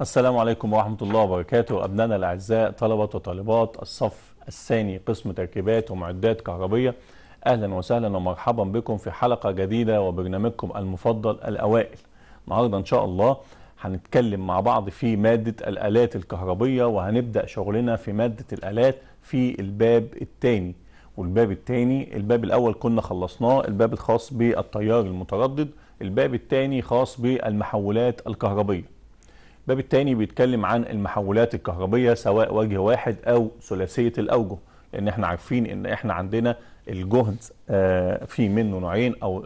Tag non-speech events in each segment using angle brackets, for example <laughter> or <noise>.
السلام عليكم ورحمة الله وبركاته أبنائنا الأعزاء طلبة وطالبات الصف الثاني قسم تركيبات ومعدات كهربية أهلا وسهلا ومرحبا بكم في حلقة جديدة وبرنامجكم المفضل الأوائل النهاردة إن شاء الله هنتكلم مع بعض في مادة الآلات الكهربية وهنبدأ شغلنا في مادة الآلات في الباب الثاني والباب الثاني الباب الأول كنا خلصناه الباب الخاص بالتيار المتردد الباب الثاني خاص بالمحولات الكهربية الباب الثاني بيتكلم عن المحولات الكهربية سواء وجه واحد أو ثلاثية الأوجه لأن احنا عارفين إن احنا عندنا الجهد آه، في منه نوعين أو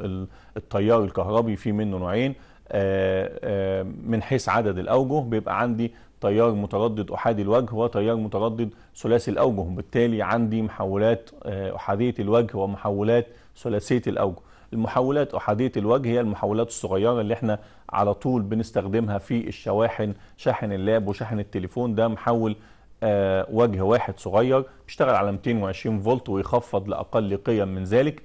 التيار الكهربي في منه نوعين آه، آه، من حيث عدد الأوجه بيبقى عندي تيار متردد أحادي الوجه وتيار متردد ثلاثي الأوجه وبالتالي عندي محولات أحادية الوجه ومحولات ثلاثية الأوجه المحولات أحادية الوجه هي المحولات الصغيرة اللي احنا على طول بنستخدمها في الشواحن شاحن اللاب وشاحن التليفون ده محول آه وجه واحد صغير بيشتغل على 220 فولت ويخفض لأقل قيم من ذلك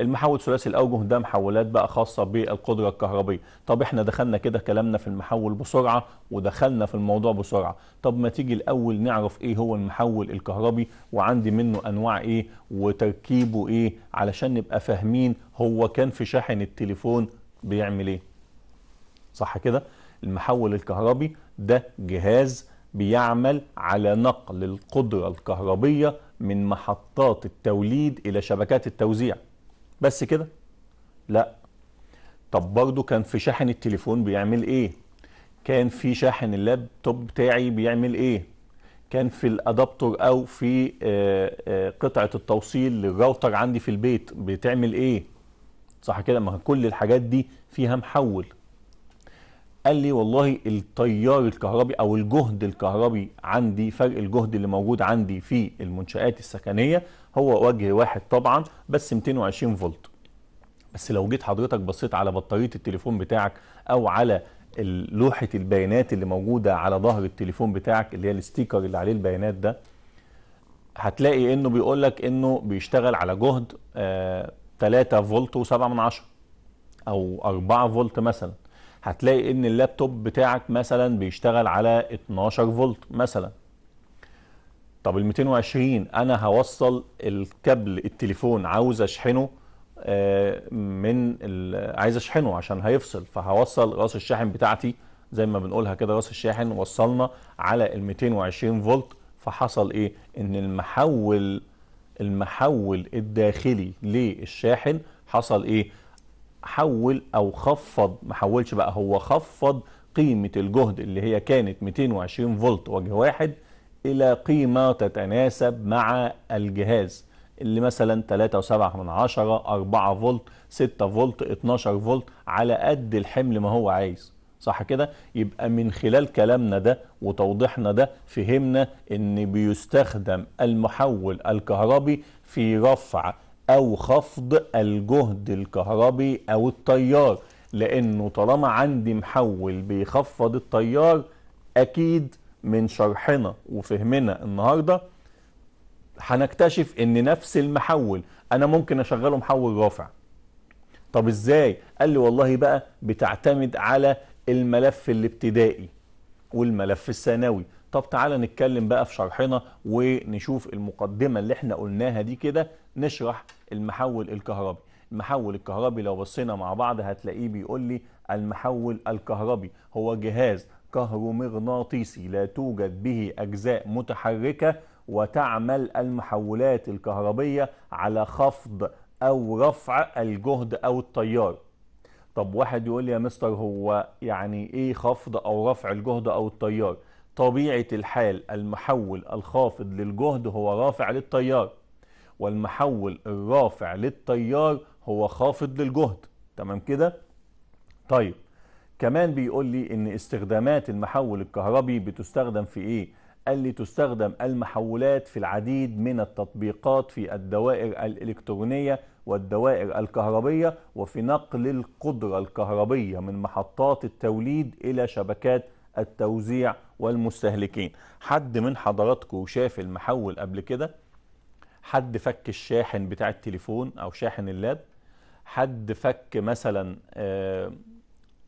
المحول ثلاثي الاوجه ده محولات بقى خاصه بالقدره الكهربيه طب احنا دخلنا كده كلامنا في المحول بسرعه ودخلنا في الموضوع بسرعه طب ما تيجي الاول نعرف ايه هو المحول الكهربي وعندي منه انواع ايه وتركيبه ايه علشان نبقى فاهمين هو كان في شاحن التليفون بيعمل ايه صح كده المحول الكهربي ده جهاز بيعمل على نقل القدره الكهربيه من محطات التوليد الى شبكات التوزيع بس كده لا طب برضه كان في شاحن التليفون بيعمل ايه كان في شاحن اللاب توب بتاعي بيعمل ايه كان في الادابتور او في آه، آه، قطعه التوصيل للراوتر عندي في البيت بتعمل ايه صح كده ما كل الحاجات دي فيها محول قال لي والله التيار الكهربي او الجهد الكهربي عندي فرق الجهد اللي موجود عندي في المنشآت السكنية هو وجه واحد طبعا بس 220 فولت بس لو جيت حضرتك بصيت على بطاريه التليفون بتاعك او على لوحه البيانات اللي موجوده على ظهر التليفون بتاعك اللي هي الستيكر اللي عليه البيانات ده هتلاقي انه بيقول لك انه بيشتغل على جهد آه 3 فولت و7 من 10 او 4 فولت مثلا هتلاقي ان اللابتوب بتاعك مثلا بيشتغل على 12 فولت مثلا طب ال 220 انا هوصل الكابل التليفون عاوز اشحنه آه، من عايز اشحنه عشان هيفصل فهوصل راس الشاحن بتاعتي زي ما بنقولها كده راس الشاحن وصلنا على ال 220 فولت فحصل ايه ان المحول المحول الداخلي للشاحن حصل ايه حول او خفض ما حولش بقى هو خفض قيمه الجهد اللي هي كانت 220 فولت وجه واحد إلى قيمة تتناسب مع الجهاز اللي مثلا 3.7 4 فولت 6 فولت 12 فولت على قد الحمل ما هو عايز صح كده يبقى من خلال كلامنا ده وتوضيحنا ده فهمنا ان بيستخدم المحول الكهربي في رفع او خفض الجهد الكهربي او التيار لانه طالما عندي محول بيخفض التيار اكيد من شرحنا وفهمنا النهارده هنكتشف ان نفس المحول انا ممكن اشغله محول رافع طب ازاي قال لي والله بقى بتعتمد على الملف الابتدائي والملف الثانوي طب تعالى نتكلم بقى في شرحنا ونشوف المقدمه اللي احنا قلناها دي كده نشرح المحول الكهربي المحول الكهربي لو بصينا مع بعض هتلاقيه بيقول لي المحول الكهربي هو جهاز كهرومغناطيسي لا توجد به أجزاء متحركة وتعمل المحولات الكهربية على خفض أو رفع الجهد أو التيار طب واحد يقول لي يا مستر هو يعني إيه خفض أو رفع الجهد أو التيار طبيعة الحال المحول الخافض للجهد هو رافع للتيار والمحول الرافع للتيار هو خافض للجهد تمام كده طيب كمان بيقول لي ان استخدامات المحول الكهربي بتستخدم في ايه قال لي تستخدم المحولات في العديد من التطبيقات في الدوائر الإلكترونية والدوائر الكهربية وفي نقل القدرة الكهربية من محطات التوليد إلى شبكات التوزيع والمستهلكين حد من حضراتكم شاف المحول قبل كده حد فك الشاحن بتاع التليفون أو شاحن اللاب حد فك مثلا آه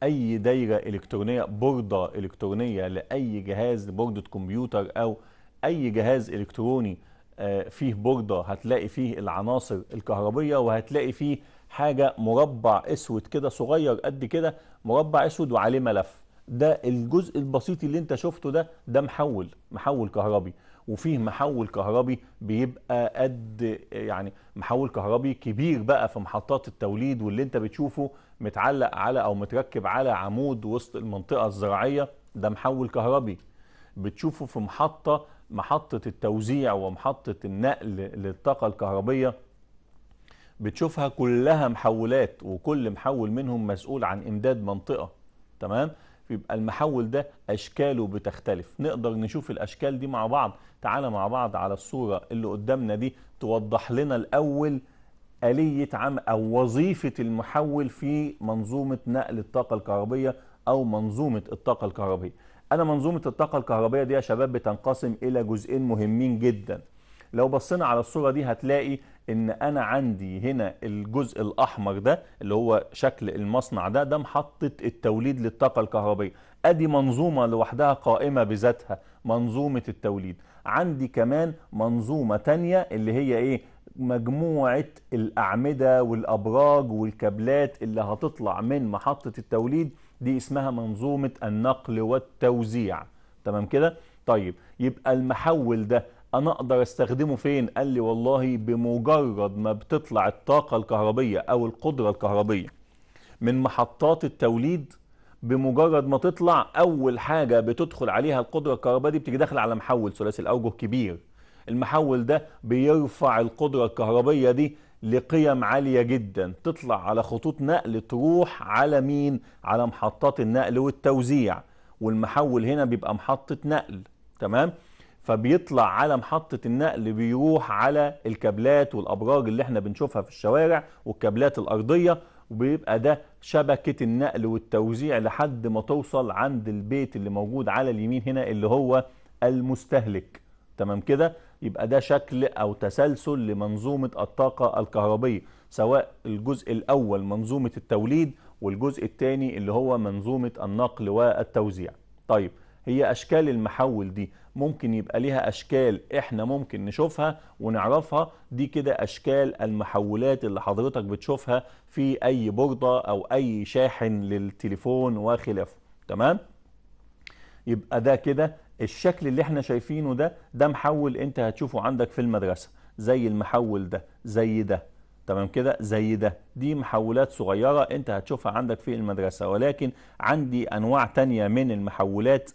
اي دايره الكترونيه بورده الكترونيه لاي جهاز بورده كمبيوتر او اي جهاز الكتروني آه، فيه بورده هتلاقي فيه العناصر الكهربيه وهتلاقي فيه حاجه مربع اسود كده صغير قد كده مربع اسود وعليه ملف ده الجزء البسيط اللي انت شفته ده ده محول محول كهربي وفيه محول كهربي بيبقى قد يعني محول كهربي كبير بقى في محطات التوليد واللي انت بتشوفه متعلق على او متركب على عمود وسط المنطقه الزراعيه ده محول كهربي بتشوفه في محطه محطه التوزيع ومحطه النقل للطاقه الكهربيه بتشوفها كلها محولات وكل محول منهم مسؤول عن امداد منطقه تمام بيبقى المحول ده اشكاله بتختلف نقدر نشوف الاشكال دي مع بعض تعالى مع بعض على الصوره اللي قدامنا دي توضح لنا الاول آلية عمل أو وظيفة المحول في منظومة نقل الطاقة الكهربية أو منظومة الطاقة الكهربية أنا منظومة الطاقة الكهربية دي يا شباب بتنقسم إلى جزئين مهمين جدا لو بصينا على الصورة دي هتلاقي ان انا عندي هنا الجزء الاحمر ده اللي هو شكل المصنع ده ده محطه التوليد للطاقه الكهربائيه ادي منظومه لوحدها قائمه بذاتها منظومه التوليد عندي كمان منظومه تانية اللي هي ايه مجموعه الاعمده والابراج والكابلات اللي هتطلع من محطه التوليد دي اسمها منظومه النقل والتوزيع تمام كده طيب يبقى المحول ده انا اقدر استخدمه فين قال لي والله بمجرد ما بتطلع الطاقه الكهربيه او القدره الكهربيه من محطات التوليد بمجرد ما تطلع اول حاجه بتدخل عليها القدره الكهربائيه دي بتيجي داخله على محول ثلاثي الاوجه كبير المحول ده بيرفع القدره الكهربائيه دي لقيم عاليه جدا تطلع على خطوط نقل تروح على مين على محطات النقل والتوزيع والمحول هنا بيبقى محطه نقل تمام فبيطلع على محطة النقل بيروح على الكابلات والأبراج اللي احنا بنشوفها في الشوارع والكابلات الأرضية وبيبقى ده شبكة النقل والتوزيع لحد ما توصل عند البيت اللي موجود على اليمين هنا اللي هو المستهلك تمام كده يبقى ده شكل أو تسلسل لمنظومة الطاقة الكهربية سواء الجزء الأول منظومة التوليد والجزء الثاني اللي هو منظومة النقل والتوزيع طيب هي أشكال المحول دي ممكن يبقى ليها أشكال إحنا ممكن نشوفها ونعرفها دي كده أشكال المحولات اللي حضرتك بتشوفها في أي بوردة أو أي شاحن للتليفون وخلافه تمام؟ يبقى ده كده الشكل اللي احنا شايفينه ده ده محول انت هتشوفه عندك في المدرسة زي المحول ده زي ده تمام كده زي ده دي محولات صغيرة انت هتشوفها عندك في المدرسة ولكن عندي انواع تانية من المحولات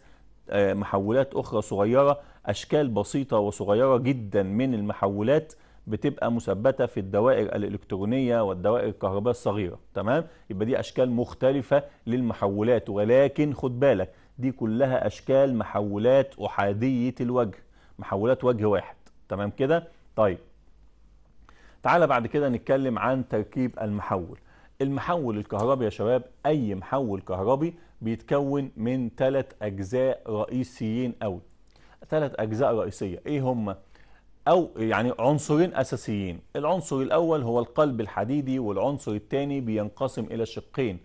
آه، محولات أخرى صغيرة أشكال بسيطة وصغيرة جدا من المحولات بتبقى مثبتة في الدوائر الإلكترونية والدوائر الكهربائية الصغيرة تمام يبقى دي أشكال مختلفة للمحولات ولكن خد بالك دي كلها أشكال محولات أحادية الوجه محولات وجه واحد تمام كده طيب تعالى بعد كده نتكلم عن تركيب المحول المحول الكهربي يا شباب أي محول كهربي بيتكون من ثلاث أجزاء رئيسيين قوي ثلاث أجزاء رئيسية إيه هم؟ أو يعني عنصرين أساسيين العنصر الأول هو القلب الحديدي والعنصر الثاني بينقسم إلى شقين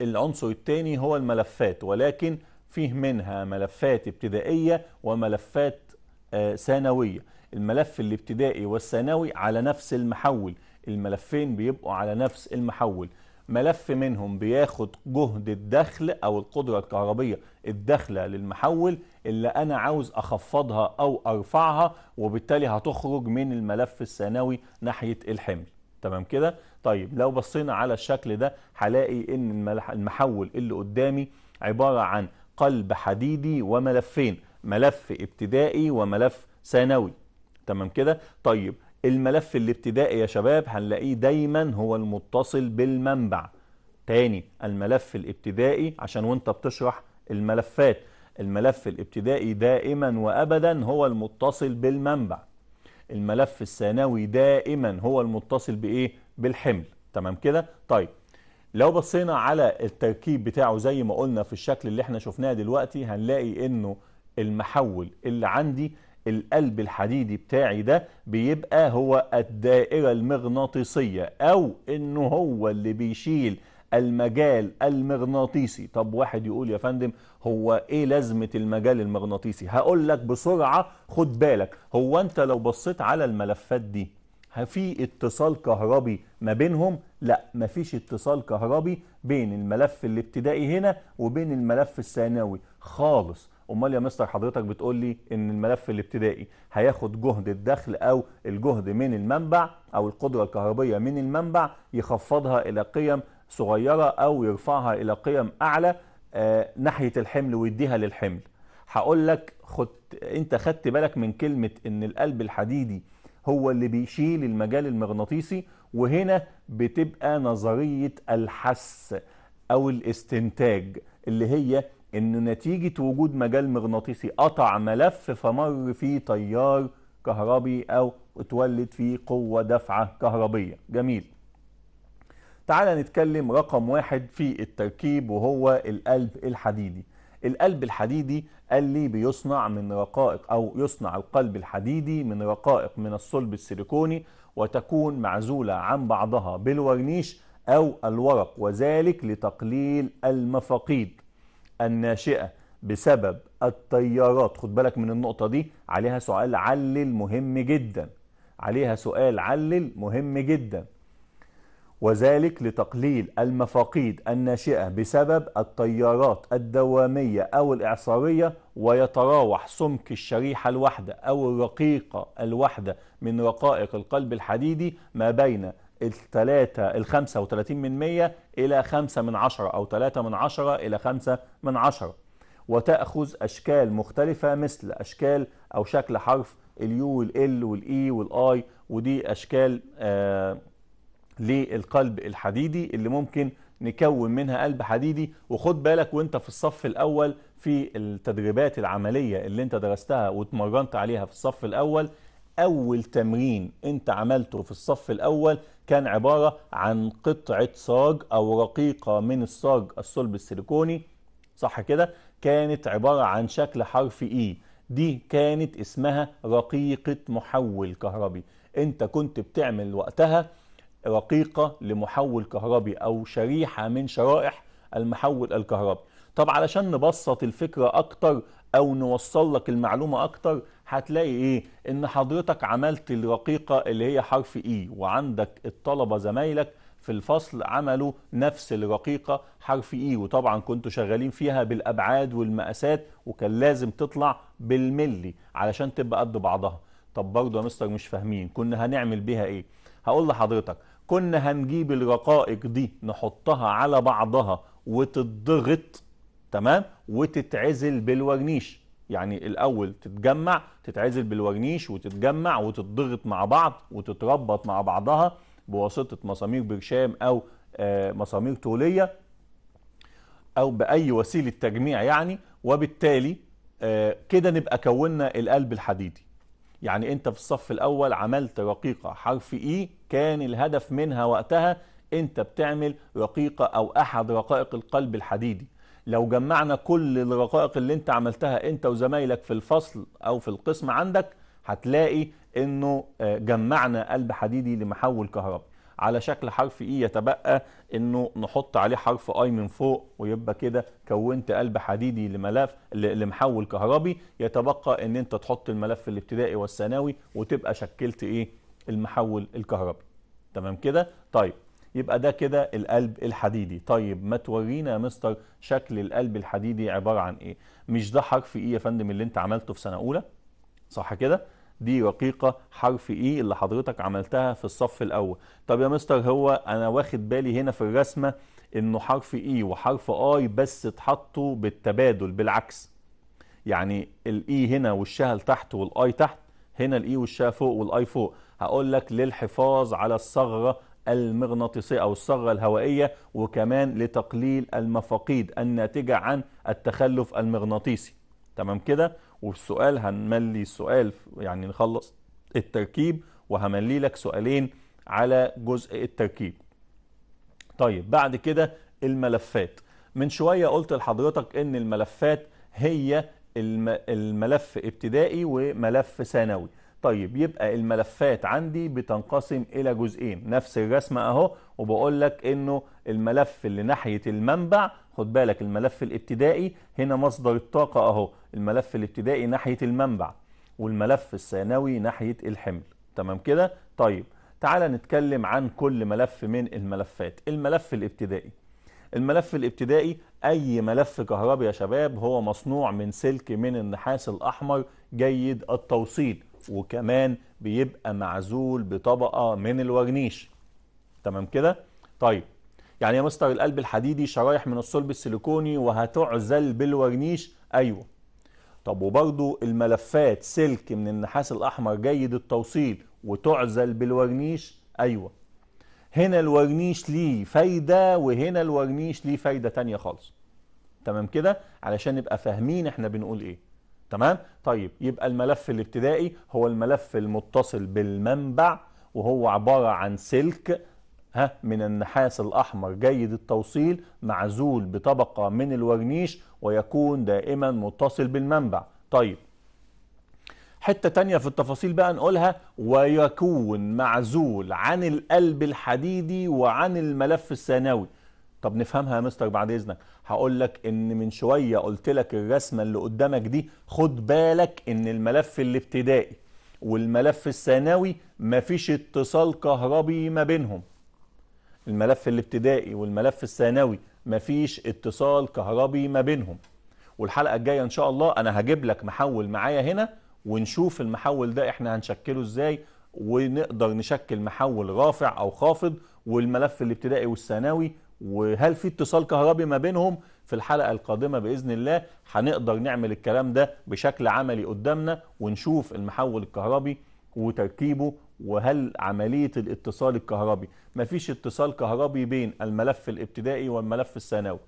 العنصر الثاني هو الملفات ولكن فيه منها ملفات ابتدائية وملفات آه، ثانوية الملف الابتدائي والثانوي على نفس المحول الملفين بيبقوا على نفس المحول ملف منهم بياخد جهد الدخل او القدره الكهربيه الداخله للمحول اللي انا عاوز اخفضها او ارفعها وبالتالي هتخرج من الملف الثانوي ناحيه الحمل تمام كده طيب لو بصينا على الشكل ده هلاقي ان المحول اللي قدامي عباره عن قلب حديدي وملفين ملف ابتدائي وملف ثانوي تمام كده طيب الملف الابتدائي يا شباب هنلاقيه دايما هو المتصل بالمنبع تاني الملف الابتدائي عشان وانت بتشرح الملفات الملف الابتدائي دائما وابدا هو المتصل بالمنبع الملف الثانوي دائما هو المتصل بايه بالحمل تمام كده طيب لو بصينا على التركيب بتاعه زي ما قلنا في الشكل اللي احنا شفناه دلوقتي هنلاقي انه المحول اللي عندي القلب الحديدي بتاعي ده بيبقى هو الدائرة المغناطيسية او انه هو اللي بيشيل المجال المغناطيسي طب واحد يقول يا فندم هو ايه لازمة المجال المغناطيسي هقول لك بسرعة خد بالك هو انت لو بصيت على الملفات دي في اتصال كهربي ما بينهم لا مفيش اتصال كهربي بين الملف الابتدائي هنا وبين الملف الثانوي خالص امال يا مستر حضرتك بتقول لي ان الملف الابتدائي هياخد جهد الدخل او الجهد من المنبع او القدره الكهربيه من المنبع يخفضها الى قيم صغيره او يرفعها الى قيم اعلى آه ناحيه الحمل ويديها للحمل هقول لك خد انت خدت بالك من كلمه ان القلب الحديدي هو اللي بيشيل المجال المغناطيسي وهنا بتبقى نظريه الحس او الاستنتاج اللي هي انه نتيجه وجود مجال مغناطيسي قطع ملف فمر فيه تيار كهربي او اتولد فيه قوه دفعه كهربيه جميل تعال نتكلم رقم واحد في التركيب وهو القلب الحديدي القلب الحديدي قال لي بيصنع من رقائق او يصنع القلب الحديدي من رقائق من الصلب السيليكوني وتكون معزوله عن بعضها بالورنيش او الورق وذلك لتقليل المفاقيد الناشئة بسبب التيارات خد بالك من النقطة دي عليها سؤال علل مهم جدا عليها سؤال علل مهم جدا وذلك لتقليل المفاقيد الناشئة بسبب التيارات الدوامية أو الإعصارية ويتراوح سمك الشريحة الواحدة أو الرقيقة الواحدة من رقائق القلب الحديدي ما بين الثلاثة الخمسة وثلاثين من مية إلى خمسة من عشرة أو ثلاثة من عشرة إلى خمسة من عشرة وتأخذ أشكال مختلفة مثل أشكال أو شكل حرف اليو والال والاي والاي ودي أشكال آه للقلب الحديدي اللي ممكن نكون منها قلب حديدي وخد بالك وانت في الصف الأول في التدريبات العملية اللي انت درستها واتمرنت عليها في الصف الأول أول تمرين أنت عملته في الصف الأول كان عبارة عن قطعة صاج أو رقيقة من الصاج الصلب السيليكوني صح كده؟ كانت عبارة عن شكل حرف إي e. دي كانت اسمها رقيقة محول كهربي أنت كنت بتعمل وقتها رقيقة لمحول كهربي أو شريحة من شرائح المحول الكهربي طب علشان نبسط الفكرة أكتر أو نوصل لك المعلومة أكتر هتلاقي إيه؟ إن حضرتك عملت الرقيقة اللي هي حرف إي e، وعندك الطلبة زمايلك في الفصل عملوا نفس الرقيقة حرف إي e، وطبعا كنتوا شغالين فيها بالأبعاد والمقاسات وكان لازم تطلع بالملي علشان تبقى قد بعضها طب برضه يا مستر مش فاهمين كنا هنعمل بيها إيه؟ هقول لحضرتك كنا هنجيب الرقائق دي نحطها على بعضها وتتضغط تمام وتتعزل بالورنيش يعني الاول تتجمع تتعزل بالورنيش وتتجمع وتتضغط مع بعض وتتربط مع بعضها بواسطه مسامير برشام او آه، مسامير طوليه او باي وسيله تجميع يعني وبالتالي آه، كده نبقى كونا القلب الحديدي يعني انت في الصف الاول عملت رقيقه حرف اي e، كان الهدف منها وقتها انت بتعمل رقيقه او احد رقائق القلب الحديدي لو جمعنا كل الرقائق اللي انت عملتها انت وزمايلك في الفصل او في القسم عندك هتلاقي انه آه، جمعنا قلب حديدي لمحول كهربي على شكل حرف اي e يتبقى انه نحط عليه حرف اي من فوق ويبقى كده كونت قلب حديدي لملف لمحول كهربي يتبقى ان انت تحط الملف الابتدائي والثانوي وتبقى شكلت ايه المحول الكهربي تمام كده طيب يبقى ده كده القلب الحديدي طيب ما تورينا يا مستر شكل القلب الحديدي عبارة عن ايه مش ده حرف ايه يا فندم اللي انت عملته في سنة اولى صح كده دي رقيقة حرف اي e اللي حضرتك عملتها في الصف الاول طب يا مستر هو انا واخد بالي هنا في الرسمة انه حرف اي e وحرف اي بس اتحطوا بالتبادل بالعكس يعني الاي هنا وشها لتحت والاي تحت هنا الاي وشها فوق والاي فوق هقول لك للحفاظ على الثغرة المغناطيسية أو الصغة الهوائية وكمان لتقليل المفاقيد الناتجة عن التخلف المغناطيسي تمام كده والسؤال هنملي السؤال يعني نخلص التركيب وهملي لك سؤالين على جزء التركيب طيب بعد كده الملفات من شوية قلت لحضرتك ان الملفات هي الملف ابتدائي وملف ثانوي طيب يبقى الملفات عندي بتنقسم الى جزئين نفس الرسمه اهو وبقول لك انه الملف اللي ناحيه المنبع خد بالك الملف الابتدائي هنا مصدر الطاقه اهو الملف الابتدائي ناحيه المنبع والملف الثانوي ناحيه الحمل تمام كده طيب تعال نتكلم عن كل ملف من الملفات الملف الابتدائي الملف الابتدائي اي ملف كهربي يا شباب هو مصنوع من سلك من النحاس الاحمر جيد التوصيل وكمان بيبقى معزول بطبقة من الورنيش تمام كده طيب يعني يا مستر القلب الحديدي شرايح من الصلب السيليكوني وهتعزل بالورنيش ايوه طب وبرضو الملفات سلك من النحاس الاحمر جيد التوصيل وتعزل بالورنيش ايوه هنا الورنيش ليه فايده وهنا الورنيش ليه فايده تانية خالص تمام كده علشان نبقى فاهمين احنا بنقول ايه تمام طيب يبقى الملف الابتدائي هو الملف المتصل بالمنبع وهو عبارة عن سلك ها من النحاس الأحمر جيد التوصيل معزول بطبقة من الورنيش ويكون دائما متصل بالمنبع طيب حتة تانية في التفاصيل بقى نقولها ويكون معزول عن القلب الحديدي وعن الملف الثانوي طب نفهمها يا مستر بعد اذنك هقول لك ان من شويه قلت لك الرسمه اللي قدامك دي خد بالك ان الملف الابتدائي والملف الثانوي مفيش اتصال كهربي ما بينهم الملف الابتدائي والملف الثانوي مفيش اتصال كهربي ما بينهم والحلقه الجايه ان شاء الله انا هجيب لك محول معايا هنا ونشوف المحول ده احنا هنشكله ازاي ونقدر نشكل محول رافع او خافض والملف الابتدائي والثانوي وهل في اتصال كهربي ما بينهم في الحلقة القادمة بإذن الله هنقدر نعمل الكلام ده بشكل عملي قدامنا ونشوف المحول الكهربي وتركيبه وهل عملية الاتصال الكهربي ما فيش اتصال كهربي بين الملف الابتدائي والملف الثانوي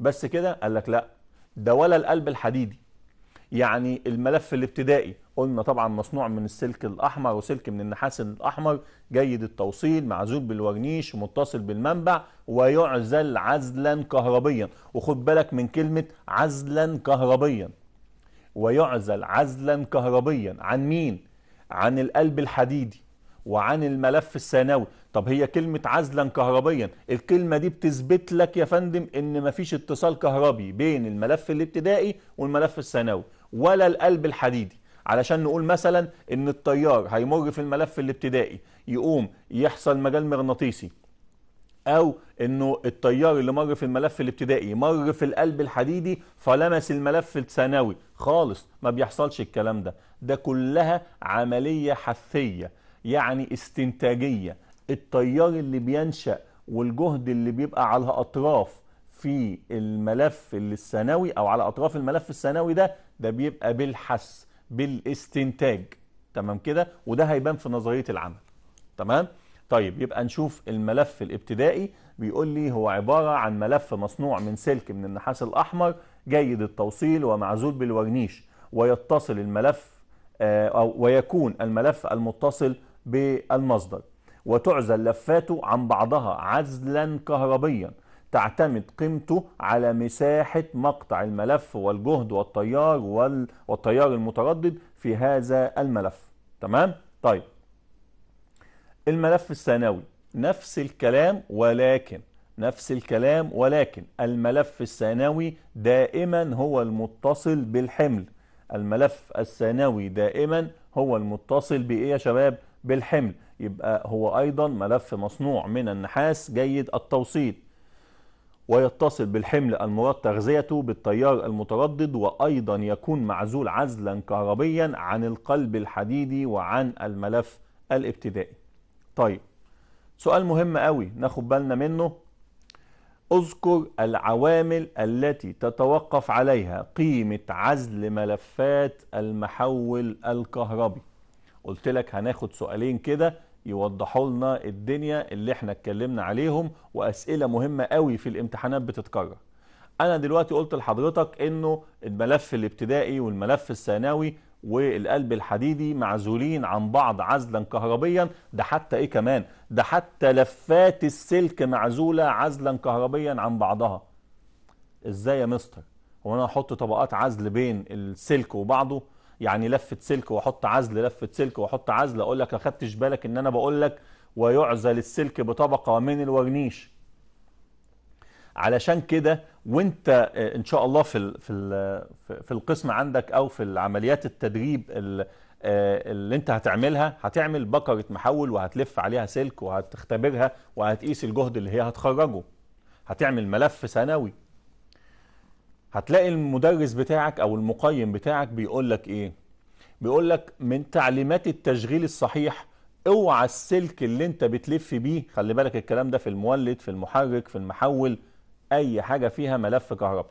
بس كده قال لك لا ده ولا القلب الحديدي يعني الملف الابتدائي قلنا طبعا مصنوع من السلك الاحمر وسلك من النحاس الاحمر جيد التوصيل معزول بالورنيش ومتصل بالمنبع ويعزل عزلا كهربيا وخد بالك من كلمه عزلا كهربيا ويعزل عزلا كهربيا عن مين عن القلب الحديدي وعن الملف الثانوي طب هي كلمة عزلا كهربيا الكلمة دي بتثبت لك يا فندم ان مفيش اتصال كهربي بين الملف الابتدائي والملف الثانوي ولا القلب الحديدي علشان نقول مثلا ان التيار هيمر في الملف الابتدائي يقوم يحصل مجال مغناطيسي او انه التيار اللي مر في الملف الابتدائي مر في القلب الحديدي فلمس الملف الثانوي خالص ما بيحصلش الكلام ده ده كلها عملية حثية يعني استنتاجية التيار اللي بينشأ والجهد اللي بيبقى على أطراف في الملف الثانوي او على اطراف الملف الثانوي ده ده بيبقى بالحس بالاستنتاج تمام كده وده هيبان في نظريه العمل تمام طيب يبقى نشوف الملف الابتدائي بيقول لي هو عباره عن ملف مصنوع من سلك من النحاس الاحمر جيد التوصيل ومعزول بالورنيش ويتصل الملف آه، او ويكون الملف المتصل بالمصدر وتعزل لفاته عن بعضها عزلا كهربيا تعتمد قيمته على مساحة مقطع الملف والجهد والتيار وال... والتيار المتردد في هذا الملف تمام؟ طيب الملف الثانوي نفس الكلام ولكن نفس الكلام ولكن الملف الثانوي دائما هو المتصل بالحمل الملف الثانوي دائما هو المتصل بإيه يا شباب؟ بالحمل يبقى هو أيضا ملف مصنوع من النحاس جيد التوسيط ويتصل بالحمل المراد تغذيته بالتيار المتردد وأيضا يكون معزول عزلا كهربيا عن القلب الحديدي وعن الملف الابتدائي طيب سؤال مهم قوي ناخد بالنا منه اذكر العوامل التي تتوقف عليها قيمة عزل ملفات المحول الكهربي قلت لك هناخد سؤالين كده يوضحوا لنا الدنيا اللي احنا اتكلمنا عليهم واسئله مهمه قوي في الامتحانات بتتكرر انا دلوقتي قلت لحضرتك انه الملف الابتدائي والملف الثانوي والقلب الحديدي معزولين عن بعض عزلا كهربيا ده حتى ايه كمان ده حتى لفات السلك معزوله عزلا كهربيا عن بعضها ازاي يا مستر هو انا احط طبقات عزل بين السلك وبعضه يعني لفه سلك واحط عزل لفه سلك واحط عزل اقول لك ما خدتش بالك ان انا بقول لك ويعزل السلك بطبقه من الورنيش علشان كده وانت آه، ان شاء الله في في في القسم عندك او في العمليات التدريب آه، اللي انت هتعملها هتعمل بكره محول وهتلف عليها سلك وهتختبرها وهتقيس الجهد اللي هي هتخرجه هتعمل ملف سنوي هتلاقي المدرس بتاعك او المقيم بتاعك بيقول لك ايه بيقول لك من تعليمات التشغيل الصحيح اوعى السلك اللي انت بتلف بيه خلي بالك الكلام ده في المولد في المحرك في المحول اي حاجه فيها ملف كهرباء.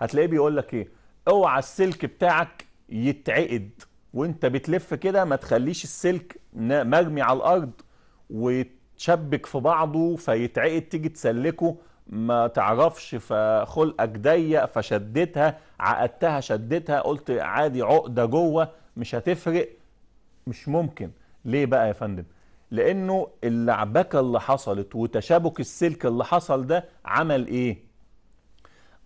هتلاقيه بيقول لك ايه اوعى السلك بتاعك يتعقد وانت بتلف كده ما تخليش السلك مرمي على الارض ويتشبك في بعضه فيتعقد تيجي تسلكه ما تعرفش فخلقك ضيق فشدتها عقدتها شدتها قلت عادي عقده جوه مش هتفرق مش ممكن ليه بقى يا فندم لانه اللعبكه اللي حصلت وتشابك السلك اللي حصل ده عمل ايه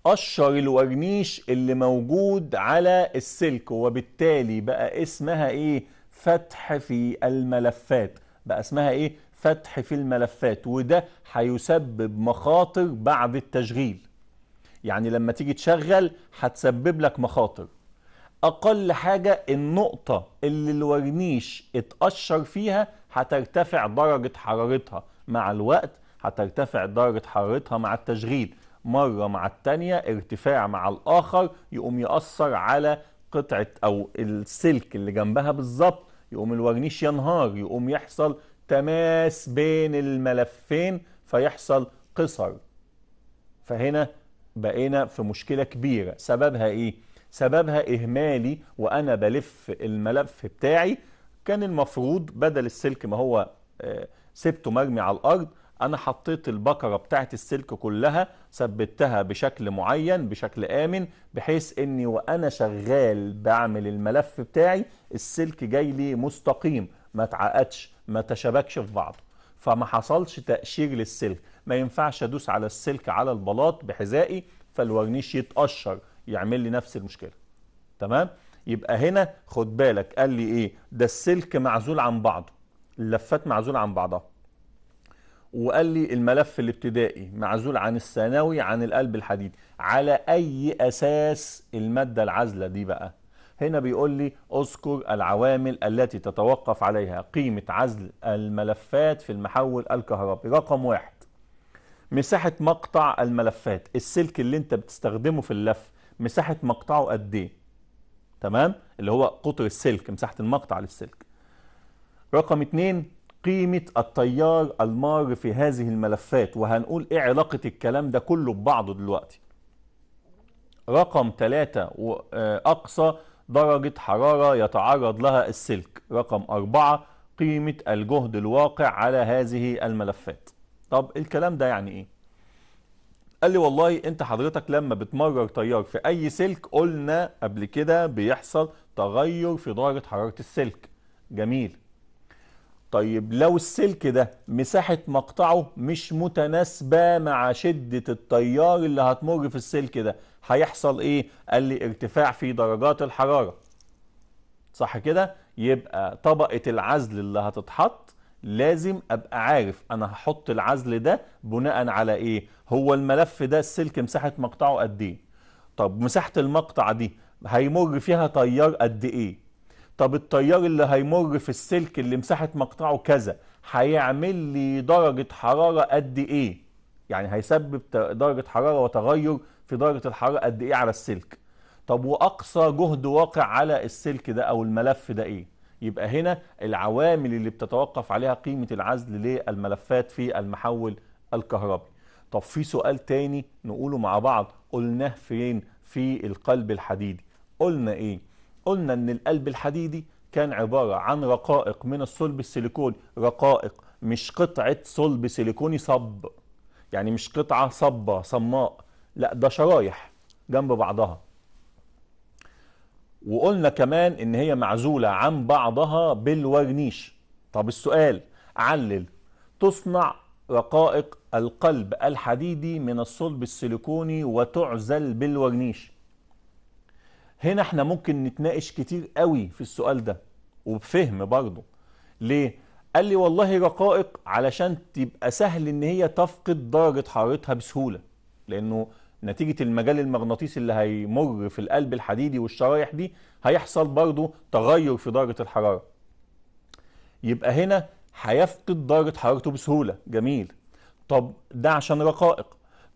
قشر الورنيش اللي موجود على السلك وبالتالي بقى اسمها ايه فتح في الملفات بقى اسمها ايه فتح في الملفات وده هيسبب مخاطر بعد التشغيل يعني لما تيجي تشغل هتسبب لك مخاطر اقل حاجة النقطة اللي الورنيش اتقشر فيها هترتفع درجة حرارتها مع الوقت هترتفع درجة حرارتها مع التشغيل مرة مع التانية ارتفاع مع الآخر يقوم يأثر على قطعة أو السلك اللي جنبها بالظبط يقوم الورنيش ينهار يقوم يحصل تماس بين الملفين فيحصل قصر فهنا بقينا في مشكلة كبيرة سببها ايه؟ سببها إهمالي وأنا بلف الملف بتاعي كان المفروض بدل السلك ما هو آه، سبته مرمي على الأرض أنا حطيت البكرة بتاعت السلك كلها ثبتها بشكل معين بشكل آمن بحيث إني وأنا شغال بعمل الملف بتاعي السلك جاي لي مستقيم ما تعقدش ما تشابكش في بعضه فما حصلش تقشير للسلك ما ينفعش ادوس على السلك على البلاط بحذائي فالورنيش يتقشر يعمل لي نفس المشكله تمام يبقى هنا خد بالك قال لي ايه ده السلك معزول عن بعضه اللفات معزول عن بعضها وقال لي الملف الابتدائي معزول عن الثانوي عن القلب الحديد على اي اساس الماده العازله دي بقى هنا بيقول لي اذكر العوامل التي تتوقف عليها قيمة عزل الملفات في المحول الكهربي رقم واحد مساحة مقطع الملفات السلك اللي انت بتستخدمه في اللف مساحة مقطعه قد ايه تمام اللي هو قطر السلك مساحة المقطع للسلك رقم اتنين قيمة التيار المار في هذه الملفات وهنقول ايه علاقة الكلام ده كله ببعضه دلوقتي رقم ثلاثة آه، أقصى درجة حرارة يتعرض لها السلك رقم أربعة قيمة الجهد الواقع على هذه الملفات طب الكلام ده يعني إيه؟ قال لي والله انت حضرتك لما بتمرر تيار في اي سلك قلنا قبل كده بيحصل تغير في درجة حرارة السلك جميل طيب لو السلك ده مساحة مقطعه مش متناسبة مع شدة التيار اللي هتمر في السلك ده هيحصل ايه قال لي ارتفاع في درجات الحراره صح كده يبقى طبقه العزل اللي هتتحط لازم ابقى عارف انا هحط العزل ده بناء على ايه هو الملف ده السلك مساحه مقطعه قد ايه طب مساحه المقطع دي هيمر فيها تيار قد ايه طب التيار اللي هيمر في السلك اللي مساحه مقطعه كذا هيعمل لي درجه حراره قد ايه يعني هيسبب درجه حراره وتغير في درجه الحراره قد ايه على السلك طب واقصى جهد واقع على السلك ده او الملف ده ايه يبقى هنا العوامل اللي بتتوقف عليها قيمه العزل للملفات في المحول الكهربي طب في سؤال تاني نقوله مع بعض قلناه فين في القلب الحديدي قلنا ايه قلنا ان القلب الحديدي كان عبارة عن رقائق من الصلب السيليكوني رقائق مش قطعة صلب سيليكوني صب يعني مش قطعة صبة صماء لا ده شرايح جنب بعضها وقلنا كمان ان هي معزولة عن بعضها بالورنيش طب السؤال علل تصنع رقائق القلب الحديدي من الصلب السيليكوني وتعزل بالورنيش هنا احنا ممكن نتناقش كتير قوي في السؤال ده وبفهم برضه ليه قال لي والله رقائق علشان تبقى سهل ان هي تفقد درجة حرارتها بسهولة لانه نتيجة المجال المغناطيسي اللي هيمر في القلب الحديدي والشرايح دي هيحصل برضو تغير في درجة الحرارة يبقى هنا هيفقد درجة حرارته بسهولة جميل طب ده عشان رقائق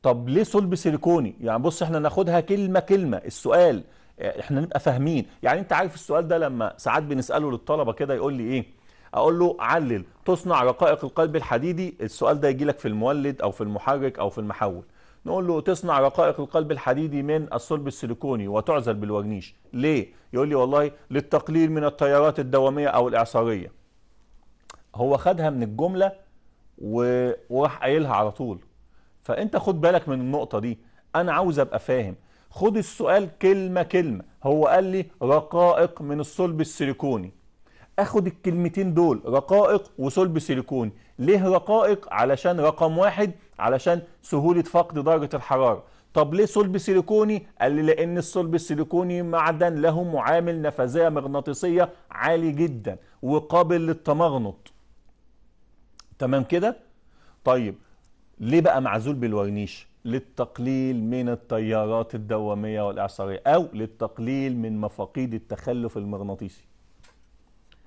طب ليه صلب سيليكوني يعني بص احنا ناخدها كلمة كلمة السؤال احنا نبقى فاهمين يعني انت عارف السؤال ده لما ساعات بنسأله للطلبة كده يقول لي ايه اقول له علل تصنع رقائق القلب الحديدي السؤال ده يجي لك في المولد او في المحرك او في المحول نقول له تصنع رقائق القلب الحديدي من الصلب السيليكوني وتعزل بالورنيش ليه يقول لي والله للتقليل من التيارات الدواميه او الاعصاريه هو خدها من الجمله وراح قايلها على طول فانت خد بالك من النقطه دي انا عاوز ابقى فاهم خد السؤال كلمه كلمه هو قال لي رقائق من الصلب السيليكوني اخد الكلمتين دول رقائق وصلب سيليكون ليه رقائق علشان رقم واحد علشان سهولة فقد درجة الحرارة طب ليه صلب سيليكوني قال لي لان الصلب السيليكوني معدن له معامل نفاذية مغناطيسية عالي جدا وقابل للتمغنط تمام كده طيب ليه بقى معزول بالورنيش للتقليل من التيارات الدوامية والإعصارية أو للتقليل من مفاقيد التخلف المغناطيسي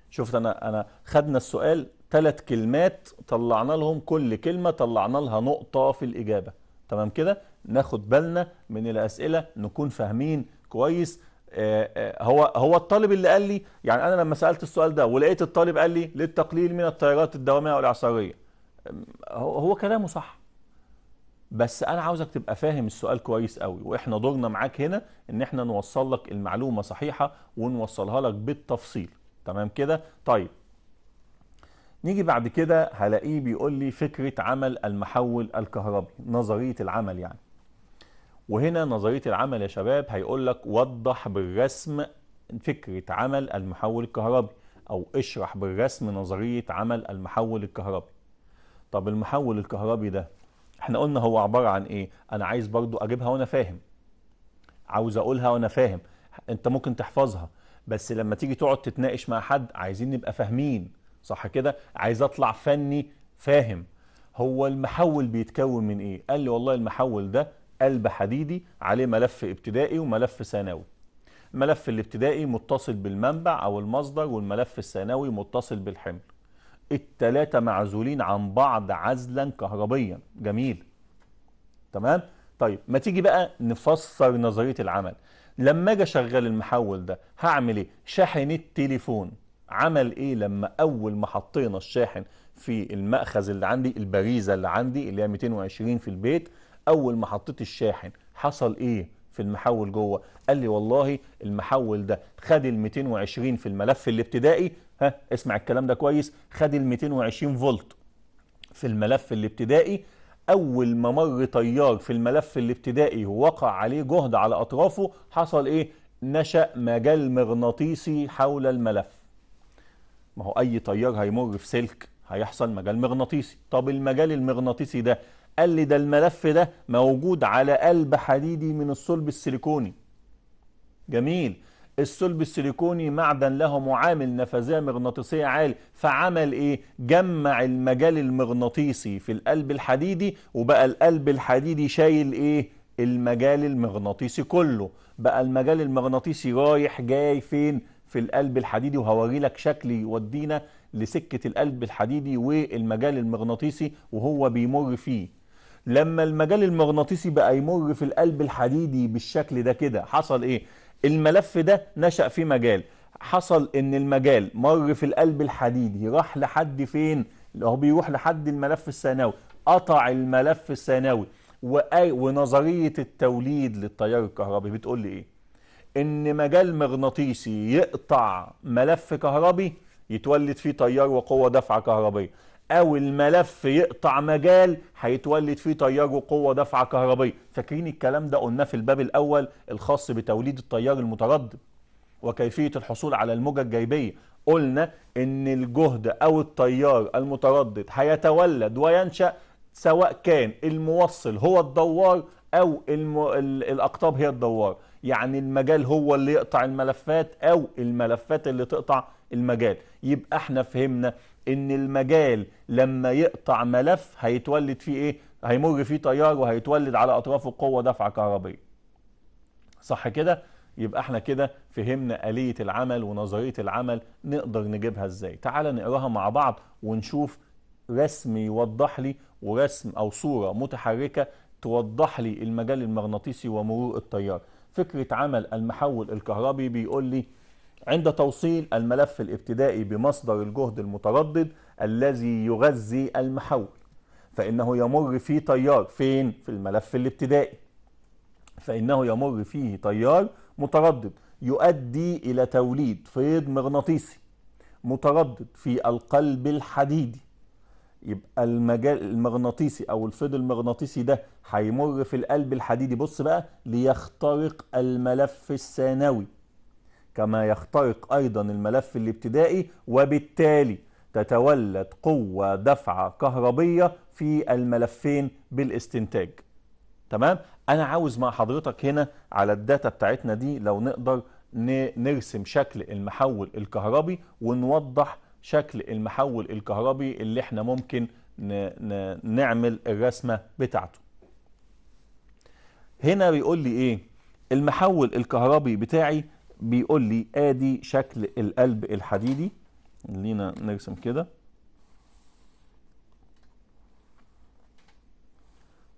شفت انا انا خدنا السؤال ثلاث كلمات طلعنا لهم كل كلمه طلعنا لها نقطه في الاجابه تمام كده ناخد بالنا من الاسئله نكون فاهمين كويس آه، آه، هو هو الطالب اللي قال لي يعني انا لما سالت السؤال ده ولقيت الطالب قال لي للتقليل من التيارات الدواميه والاعصاريه هو كلامه صح بس انا عاوزك تبقى فاهم السؤال كويس قوي واحنا دورنا معاك هنا ان احنا نوصل لك المعلومه صحيحه ونوصلها لك بالتفصيل تمام كده طيب نيجي بعد كده هلاقيه بيقول لي فكره عمل المحول الكهربي نظريه العمل يعني وهنا نظريه العمل يا شباب هيقول لك وضح بالرسم فكره عمل المحول الكهربي او اشرح بالرسم نظريه عمل المحول الكهربي طب المحول الكهربي ده احنا قلنا هو عباره عن ايه انا عايز برضو اجيبها وانا فاهم عاوز اقولها وانا فاهم انت ممكن تحفظها بس لما تيجي تقعد تتناقش مع حد عايزين نبقى فاهمين صح كده عايز اطلع فني فاهم هو المحول بيتكون من ايه قال لي والله المحول ده قلب حديدي عليه ملف ابتدائي وملف ثانوي الملف الابتدائي متصل بالمنبع او المصدر والملف الثانوي متصل بالحمل التلاتة معزولين عن بعض عزلا كهربيا جميل تمام طيب ما تيجي بقى نفسر نظرية العمل لما اجي اشغل المحول ده هعمل ايه شاحن التليفون عمل ايه لما اول ما حطينا الشاحن في المأخذ اللي عندي البريزة اللي عندي اللي هي 220 في البيت اول ما حطيت الشاحن حصل ايه في المحول جوه قال لي والله المحول ده خد ال 220 في الملف الابتدائي ها اسمع الكلام ده كويس خد ال 220 فولت في الملف الابتدائي اول ما مر طيار في الملف الابتدائي ووقع عليه جهد على اطرافه حصل ايه نشا مجال مغناطيسي حول الملف ما هو اي طيار هيمر في سلك هيحصل مجال مغناطيسي طب المجال المغناطيسي ده قال لي ده الملف ده موجود على قلب حديدي من الصلب السيليكوني جميل الصلب السيليكوني معدن له معامل نفاذيه مغناطيسيه عالي فعمل ايه جمع المجال المغناطيسي في القلب الحديدي وبقى القلب الحديدي شايل ايه المجال المغناطيسي كله بقى المجال المغناطيسي رايح جاي فين في القلب الحديدي وهوري لك شكل يودينا لسكة القلب الحديدي والمجال المغناطيسي وهو بيمر فيه لما المجال المغناطيسي بقى يمر في القلب الحديدي بالشكل ده كده حصل ايه الملف ده نشأ في مجال حصل ان المجال مر في القلب الحديدي راح لحد فين هو بيروح لحد الملف الثانوي قطع الملف الثانوي ونظريه التوليد للتيار الكهربي بتقول لي ايه ان مجال مغناطيسي يقطع ملف كهربي يتولد فيه تيار وقوه دفعه كهربيه او الملف يقطع مجال هيتولد فيه تيار وقوه دفعه كهربيه فاكرين الكلام ده قلناه في الباب الاول الخاص بتوليد التيار المتردد وكيفيه الحصول على الموجه الجيبيه قلنا ان الجهد او التيار المتردد هيتولد وينشا سواء كان الموصل هو الدوار او الم... الاقطاب هي الدوار يعني المجال هو اللي يقطع الملفات او الملفات اللي تقطع المجال يبقى احنا فهمنا ان المجال لما يقطع ملف هيتولد فيه ايه هيمر فيه تيار وهيتولد على اطرافه قوه دفعه كهربيه صح كده يبقى احنا كده فهمنا آلية العمل ونظرية العمل نقدر نجيبها ازاي تعال نقراها مع بعض ونشوف رسم يوضح لي ورسم او صورة متحركة توضح لي المجال المغناطيسي ومرور التيار فكرة عمل المحول الكهربي بيقول لي عند توصيل الملف الابتدائي بمصدر الجهد المتردد الذي يغذي المحول فإنه يمر فيه تيار فين؟ في الملف الابتدائي فإنه يمر فيه تيار متردد يؤدي إلى توليد فيض مغناطيسي متردد في القلب الحديدي يبقى المجال المغناطيسي او الفيض المغناطيسي ده هيمر في القلب الحديدي بص بقى ليخترق الملف الثانوي كما يخترق أيضا الملف الابتدائي وبالتالي تتولد قوة دفعة كهربية في الملفين بالاستنتاج تمام أنا عاوز مع حضرتك هنا على الداتا بتاعتنا دي لو نقدر نرسم شكل المحول الكهربي ونوضح شكل المحول الكهربي اللي احنا ممكن نعمل الرسمة بتاعته هنا بيقول لي ايه المحول الكهربي بتاعي بيقول لي ادي شكل القلب الحديدي لينا نرسم كده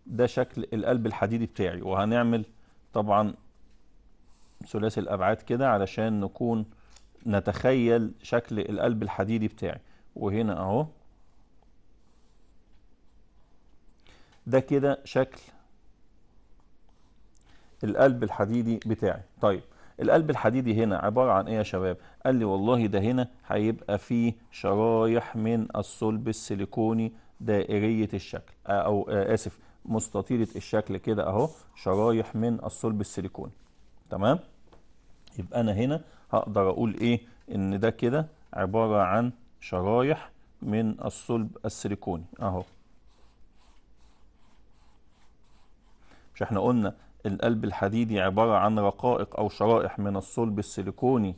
ده شكل القلب الحديدي بتاعي وهنعمل طبعا ثلاثي الابعاد كده علشان نكون نتخيل شكل القلب الحديدي بتاعي وهنا اهو ده كده شكل القلب الحديدي بتاعي طيب القلب الحديدي هنا عبارة عن ايه يا شباب قال لي والله ده هنا هيبقى فيه شرايح من الصلب السيليكوني دائرية الشكل او اسف مستطيلة الشكل كده اهو شرايح من الصلب السيليكوني تمام يبقى انا هنا هقدر اقول ايه ان ده كده عبارة عن شرايح من الصلب السيليكوني اهو مش احنا قلنا القلب الحديدي عبارة عن رقائق أو شرائح من الصلب السيليكوني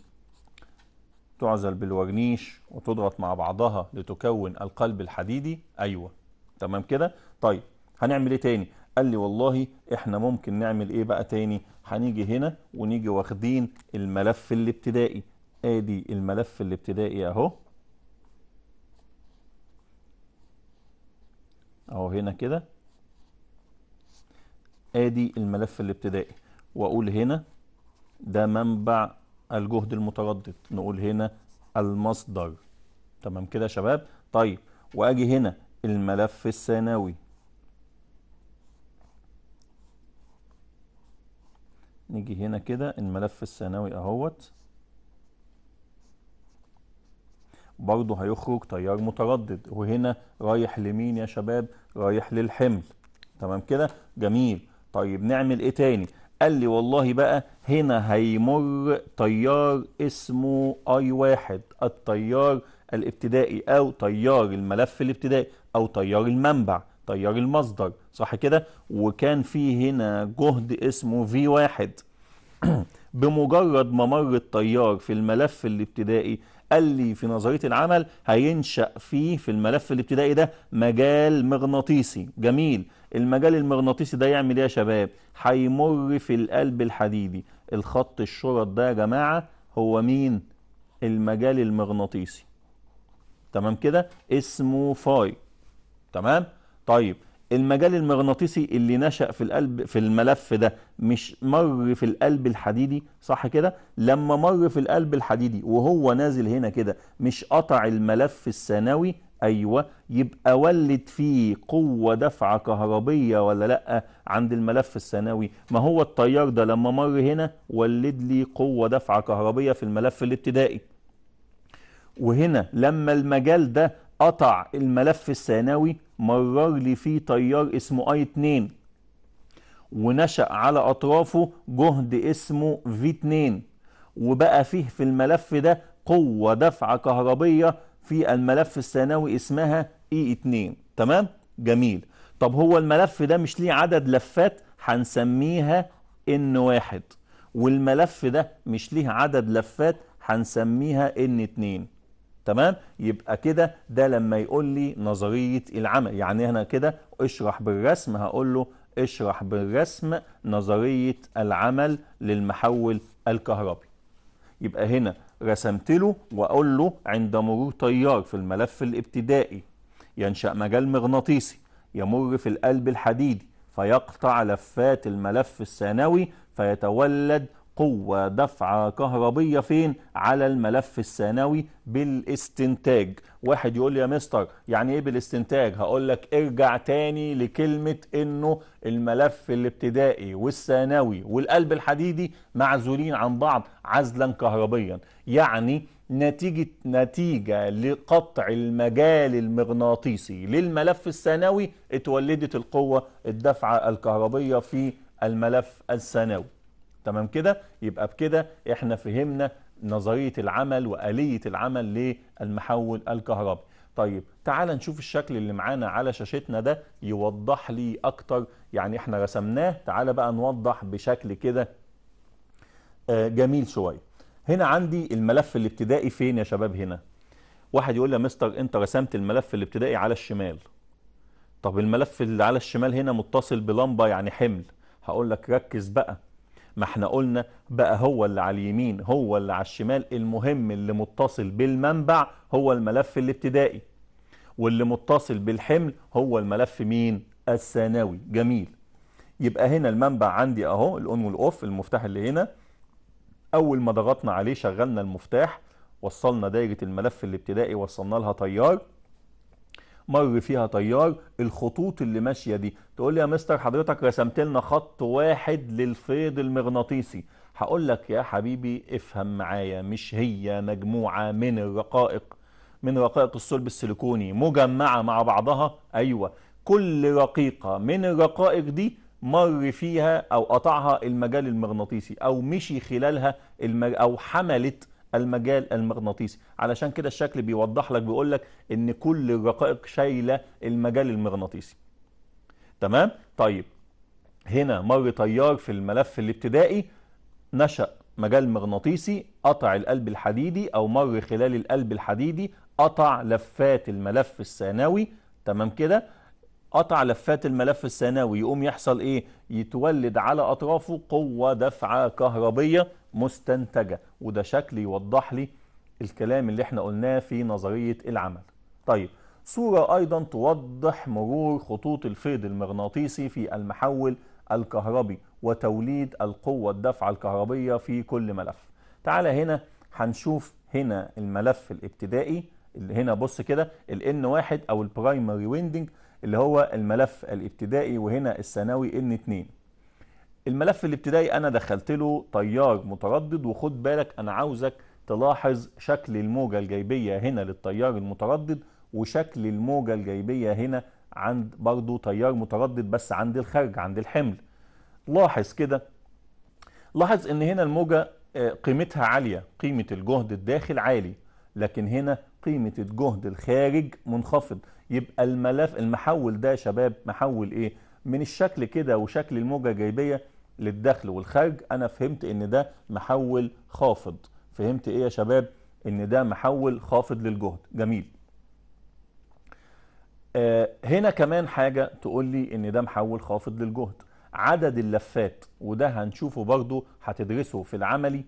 تعزل بالورنيش وتضغط مع بعضها لتكون القلب الحديدي أيوة تمام كده طيب هنعمل ايه تاني قال لي والله احنا ممكن نعمل ايه بقى تاني هنيجي هنا ونيجي واخدين الملف الابتدائي ادي الملف الابتدائي اهو اهو هنا كده ادي الملف الابتدائي واقول هنا ده منبع الجهد المتردد نقول هنا المصدر تمام كده يا شباب طيب واجي هنا الملف الثانوي نيجي هنا كده الملف الثانوي اهوت برضه هيخرج تيار متردد وهنا رايح لمين يا شباب رايح للحمل تمام كده جميل طيب نعمل ايه تاني قال لي والله بقى هنا هيمر طيار اسمه اي واحد الطيار الابتدائي او طيار الملف الابتدائي او طيار المنبع طيار المصدر صح كده وكان في هنا جهد اسمه في واحد <clears throat> بمجرد ما مر الطيار في الملف الابتدائي قال لي في نظريه العمل هينشا فيه في الملف الابتدائي ده مجال مغناطيسي جميل المجال المغناطيسي ده يعمل ايه يا شباب هيمر في القلب الحديدي الخط الشرط ده يا جماعه هو مين المجال المغناطيسي تمام كده اسمه فاي تمام طيب المجال المغناطيسي اللي نشأ في القلب في الملف ده مش مر في القلب الحديدي صح كده لما مر في القلب الحديدي وهو نازل هنا كده مش قطع الملف الثانوي ايوه يبقى ولد فيه قوه دفعه كهربيه ولا لا عند الملف الثانوي ما هو التيار ده لما مر هنا ولد لي قوه دفعه كهربيه في الملف الابتدائي وهنا لما المجال ده قطع الملف الثانوي مرر لي فيه تيار اسمه اي 2 ونشأ على أطرافه جهد اسمه في 2 وبقى فيه في الملف ده قوة دفعة كهربية في الملف الثانوي اسمها e اي 2 تمام جميل طب هو الملف ده مش ليه عدد لفات هنسميها ان واحد والملف ده مش ليه عدد لفات هنسميها ان اتنين تمام يبقى كده ده لما يقول لي نظريه العمل يعني هنا كده اشرح بالرسم هقول له اشرح بالرسم نظريه العمل للمحول الكهربي يبقى هنا رسمت له واقول له عند مرور تيار في الملف الابتدائي ينشا مجال مغناطيسي يمر في القلب الحديدي فيقطع لفات الملف الثانوي فيتولد قوة دفعة كهربية فين على الملف الثانوي بالاستنتاج واحد يقول لي يا مستر يعني ايه بالاستنتاج هقول لك ارجع تاني لكلمة انه الملف الابتدائي والثانوي والقلب الحديدي معزولين عن بعض عزلا كهربيا يعني نتيجة نتيجة لقطع المجال المغناطيسي للملف الثانوي اتولدت القوة الدفعة الكهربية في الملف الثانوي تمام كده يبقى بكده احنا فهمنا نظرية العمل وآلية العمل للمحول الكهربي طيب تعال نشوف الشكل اللي معانا على شاشتنا ده يوضح لي اكتر يعني احنا رسمناه تعال بقى نوضح بشكل كده آه، جميل شوية هنا عندي الملف الابتدائي فين يا شباب هنا واحد يقول لي يا مستر انت رسمت الملف الابتدائي على الشمال طب الملف اللي على الشمال هنا متصل بلمبة يعني حمل هقول لك ركز بقى ما احنا قلنا بقى هو اللي على اليمين هو اللي على الشمال المهم اللي متصل بالمنبع هو الملف الابتدائي واللي متصل بالحمل هو الملف مين الثانوي جميل يبقى هنا المنبع عندي اهو الاون والاوف المفتاح اللي هنا اول ما ضغطنا عليه شغلنا المفتاح وصلنا دايره الملف الابتدائي وصلنا لها تيار مر فيها طيار الخطوط اللي ماشيه دي تقول لي يا مستر حضرتك رسمت لنا خط واحد للفيض المغناطيسي هقول لك يا حبيبي افهم معايا مش هي مجموعه من الرقائق من رقائق الصلب السيليكوني مجمعه مع بعضها ايوه كل رقيقه من الرقائق دي مر فيها او قطعها المجال المغناطيسي او مشي خلالها المج... او حملت المجال المغناطيسي علشان كده الشكل بيوضح لك بيقول لك ان كل الرقائق شايله المجال المغناطيسي تمام طيب هنا مر طيار في الملف الابتدائي نشأ مجال مغناطيسي قطع القلب الحديدي او مر خلال القلب الحديدي قطع لفات الملف الثانوي تمام كده قطع لفات الملف الثانوي يقوم يحصل ايه يتولد على اطرافه قوه دفعه كهربيه مستنتجة وده شكل يوضح لي الكلام اللي احنا قلناه في نظرية العمل طيب صورة أيضا توضح مرور خطوط الفيض المغناطيسي في المحول الكهربي وتوليد القوة الدفع الكهربية في كل ملف تعالى هنا هنشوف هنا الملف الابتدائي اللي هنا بص كده ال N1 أو البرايمري ويندنج اللي هو الملف الابتدائي وهنا الثانوي N2 الملف الابتدائي انا دخلت له تيار متردد وخد بالك انا عاوزك تلاحظ شكل الموجة الجيبية هنا للتيار المتردد وشكل الموجة الجيبية هنا عند برضو تيار متردد بس عند الخارج عند الحمل لاحظ كده لاحظ ان هنا الموجة آه، قيمتها عالية قيمة الجهد الداخل عالي لكن هنا قيمة الجهد الخارج منخفض يبقى الملف المحول ده يا شباب محول ايه من الشكل كده وشكل الموجة الجيبية للدخل والخارج انا فهمت ان ده محول خافض فهمت ايه يا شباب ان ده محول خافض للجهد جميل آه هنا كمان حاجة تقول لي ان ده محول خافض للجهد عدد اللفات وده هنشوفه برضو هتدرسه في العملي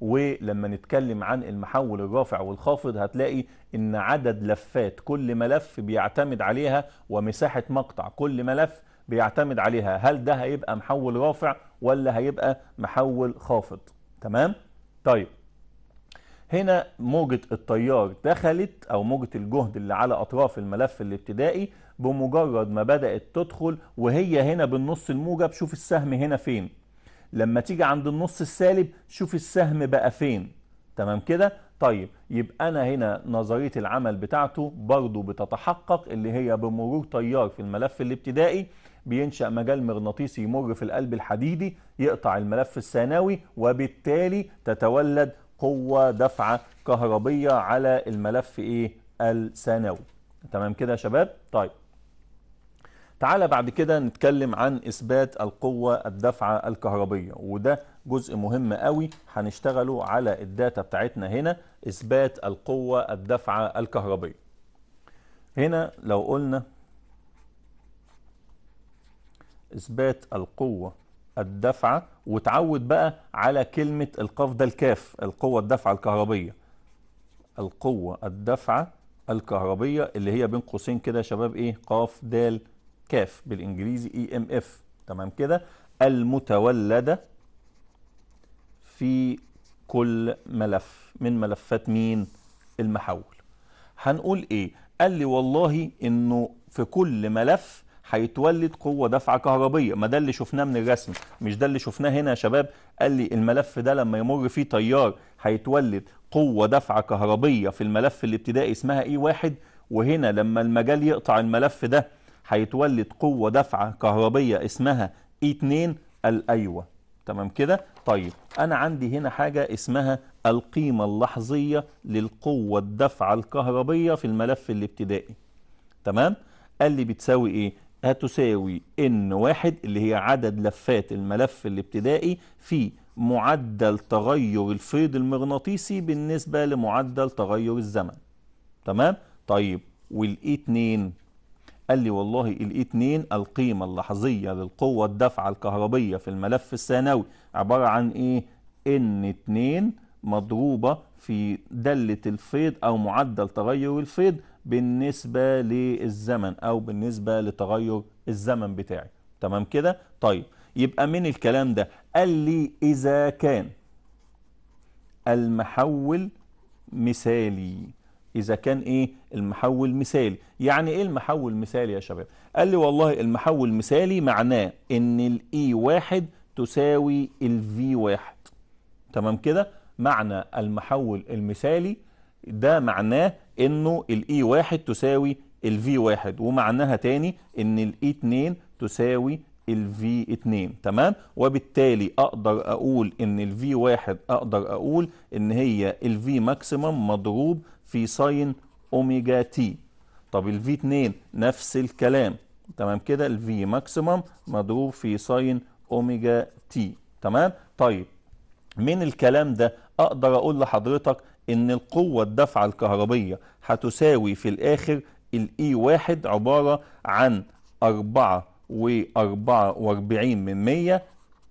ولما نتكلم عن المحول الرافع والخافض هتلاقي ان عدد لفات كل ملف بيعتمد عليها ومساحة مقطع كل ملف بيعتمد عليها هل ده هيبقى محول رافع ولا هيبقى محول خافض تمام طيب هنا موجة التيار دخلت أو موجة الجهد اللي على أطراف الملف الابتدائي بمجرد ما بدأت تدخل وهي هنا بالنص الموجب شوف السهم هنا فين لما تيجي عند النص السالب شوف السهم بقى فين تمام كده طيب يبقى أنا هنا نظرية العمل بتاعته برضو بتتحقق اللي هي بمرور تيار في الملف الابتدائي بينشأ مجال مغناطيسي يمر في القلب الحديدي يقطع الملف الثانوي وبالتالي تتولد قوة دفعة كهربية على الملف ايه الثانوي تمام كده يا شباب طيب تعالى بعد كده نتكلم عن إثبات القوة الدفعه الكهربية وده جزء مهم قوي هنشتغله على الداتا بتاعتنا هنا إثبات القوة الدفعه الكهربية هنا لو قلنا اثبات القوه الدفعه وتعود بقى على كلمه القاف ده الكاف القوه الدفعه الكهربيه القوه الدفعه الكهربيه اللي هي بين قوسين كده يا شباب ايه قاف د كاف بالانجليزي اي ام اف تمام كده المتولده في كل ملف من ملفات مين المحول هنقول ايه قال لي والله انه في كل ملف هيتولد قوه دفعه كهربيه ما ده اللي شفناه من الرسم مش ده اللي شفناه هنا يا شباب قال لي الملف ده لما يمر فيه تيار هيتولد قوه دفعه كهربيه في الملف الابتدائي اسمها اي واحد وهنا لما المجال يقطع الملف ده هيتولد قوه دفعه كهربيه اسمها اي 2 الايوه تمام كده طيب انا عندي هنا حاجه اسمها القيمه اللحظيه للقوه الدفعه الكهربيه في الملف الابتدائي تمام قال لي بتساوي ايه هتساوي ان واحد اللي هي عدد لفات الملف الابتدائي في معدل تغير الفيض المغناطيسي بالنسبة لمعدل تغير الزمن تمام طيب والاي 2 قال لي والله الاي 2 القيمة اللحظية للقوة الدفعة الكهربية في الملف الثانوي عبارة عن ايه ان 2 مضروبة في دالة الفيض او معدل تغير الفيض بالنسبة للزمن أو بالنسبة لتغير الزمن بتاعي تمام كده طيب يبقى من الكلام ده قال لي إذا كان المحول مثالي إذا كان إيه المحول مثالي يعني إيه المحول مثالي يا شباب قال لي والله المحول مثالي معناه إن الإي e واحد تساوي الفي واحد تمام كده معنى المحول المثالي ده معناه انه الاي e واحد تساوي الفي واحد ومعناها تاني ان الاي e اتنين تساوي الفي 2 تمام وبالتالي اقدر اقول ان الفي 1 اقدر اقول ان هي الفي ماكسيمم مضروب في ساين اوميجا تي طب الفي 2 نفس الكلام تمام كده الفي ماكسيمم مضروب في ساين اوميجا تي تمام طيب من الكلام ده اقدر اقول لحضرتك ان القوة الدفعة الكهربية هتساوي في الاخر الاي e واحد عبارة عن اربعة واربعة واربعين من مية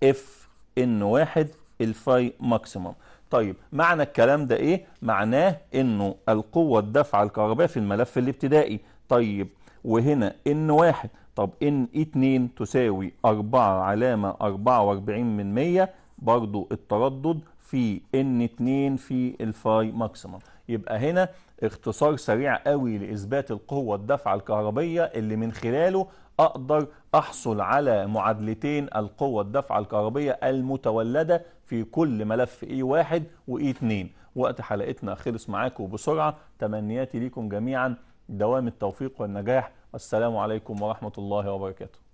اف ان واحد الفاي ماكسيمم طيب معنى الكلام ده ايه معناه انه القوة الدفعة الكهربية في الملف الابتدائي طيب وهنا ان واحد طب ان اتنين تساوي اربعة علامة اربعة واربعين من مية برضو التردد في ان 2 في الفاي ماكسيمم يبقى هنا اختصار سريع قوي لاثبات القوه الدفعه الكهربيه اللي من خلاله اقدر احصل على معادلتين القوه الدفعه الكهربيه المتولده في كل ملف اي 1 واي 2 وقت حلقتنا خلص معاكم بسرعه تمنياتي ليكم جميعا دوام التوفيق والنجاح والسلام عليكم ورحمه الله وبركاته